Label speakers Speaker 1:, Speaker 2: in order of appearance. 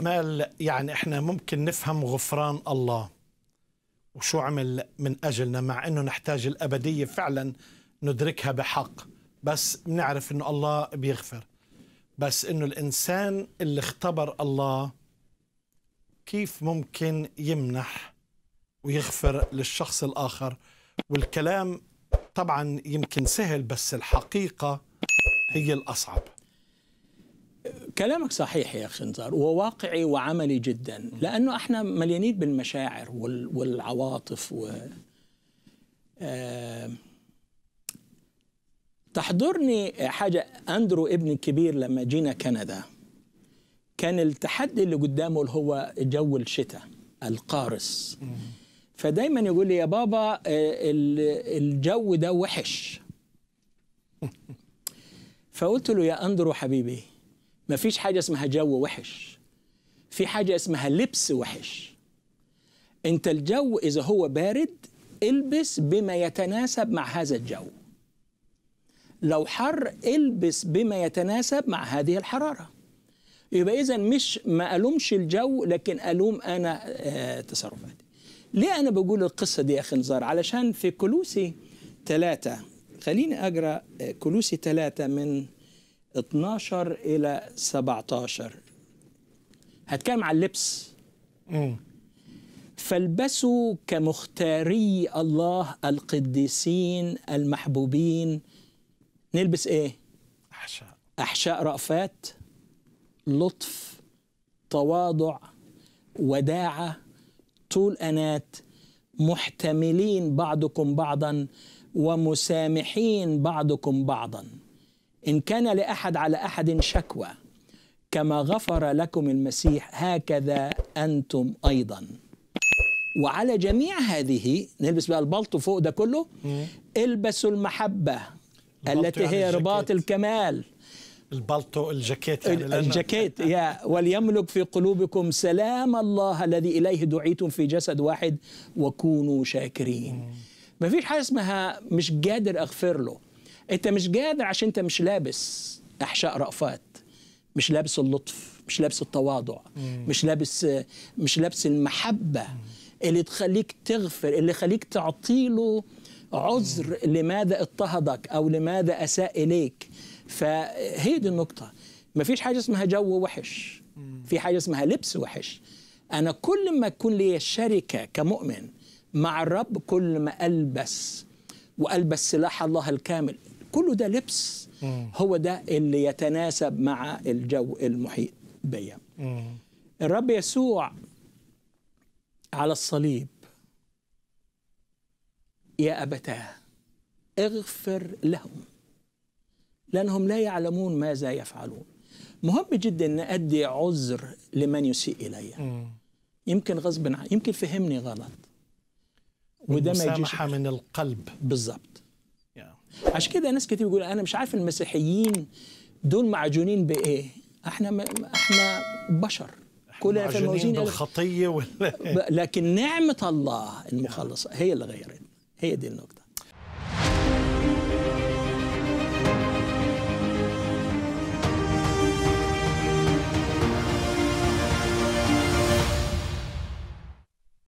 Speaker 1: مال يعني احنا ممكن نفهم غفران الله وشو عمل من اجلنا مع انه نحتاج الابديه فعلا ندركها بحق بس بنعرف انه الله بيغفر بس انه الانسان اللي اختبر الله كيف ممكن يمنح ويغفر للشخص الاخر والكلام طبعا يمكن سهل بس الحقيقه هي الاصعب كلامك صحيح يا اخي نزار وواقعي وعملي جدا لانه احنا مليانين بالمشاعر والعواطف و آه، تحضرني حاجه اندرو ابني الكبير لما جينا كندا كان التحدي اللي قدامه اللي هو جو الشتاء القارس فدايما يقول لي يا بابا آه، الجو ده وحش فقلت له يا اندرو حبيبي ما فيش حاجة اسمها جو وحش في حاجة اسمها لبس وحش انت الجو إذا هو بارد البس بما يتناسب مع هذا الجو لو حر البس بما يتناسب مع هذه الحرارة يبقى إذا مش ما ألومش الجو لكن ألوم أنا آه، تصرفاتي ليه أنا بقول القصة دي يا أخي نزار علشان في كلوسي ثلاثة خليني أقرأ آه، كلوسي ثلاثة من 12 الى 17 هتكلم عن اللبس مم. فالبسوا كمختاري الله القديسين المحبوبين نلبس ايه احشاء احشاء رأفات لطف تواضع وداعه طول انات محتملين بعضكم بعضا ومسامحين بعضكم بعضا إن كان لأحد على أحد شكوى كما غفر لكم المسيح هكذا أنتم أيضا وعلى جميع هذه نلبس بقى البلطو فوق ده كله البسوا المحبة التي يعني هي رباط الكمال البلطو الجاكيت يعني الجاكيت يا وليملك في قلوبكم سلام الله الذي اليه دعيتم في جسد واحد وكونوا شاكرين ما فيش حاجه اسمها مش قادر اغفر له انت مش قادر عشان انت مش لابس احشاء رأفات مش لابس اللطف مش لابس التواضع مم. مش لابس مش لابس المحبه مم. اللي تخليك تغفر اللي تعطي تعطيله عذر مم. لماذا اضطهدك او لماذا اساء اليك فهي دي النقطه مفيش حاجه اسمها جو وحش في حاجه اسمها لبس وحش انا كل ما اكون لي شركه كمؤمن مع الرب كل ما البس والبس سلاح الله الكامل كله ده لبس هو ده اللي يتناسب مع الجو المحيط بيا الرب يسوع على الصليب يا أبتاه اغفر لهم لأنهم لا يعلمون ماذا يفعلون مهم جدا أن أدي عذر لمن يسيء إلي يمكن غصب عنه يمكن فهمني غلط وده ما يجيش من القلب بالظبط yeah. عشان كده ناس كتير بيقول انا مش عارف المسيحيين دول معجونين بايه احنا م... احنا بشر كلنا في الموازين الخطيه ولا لكن نعمه الله المخلصه هي اللي غيرت هي دي النقطه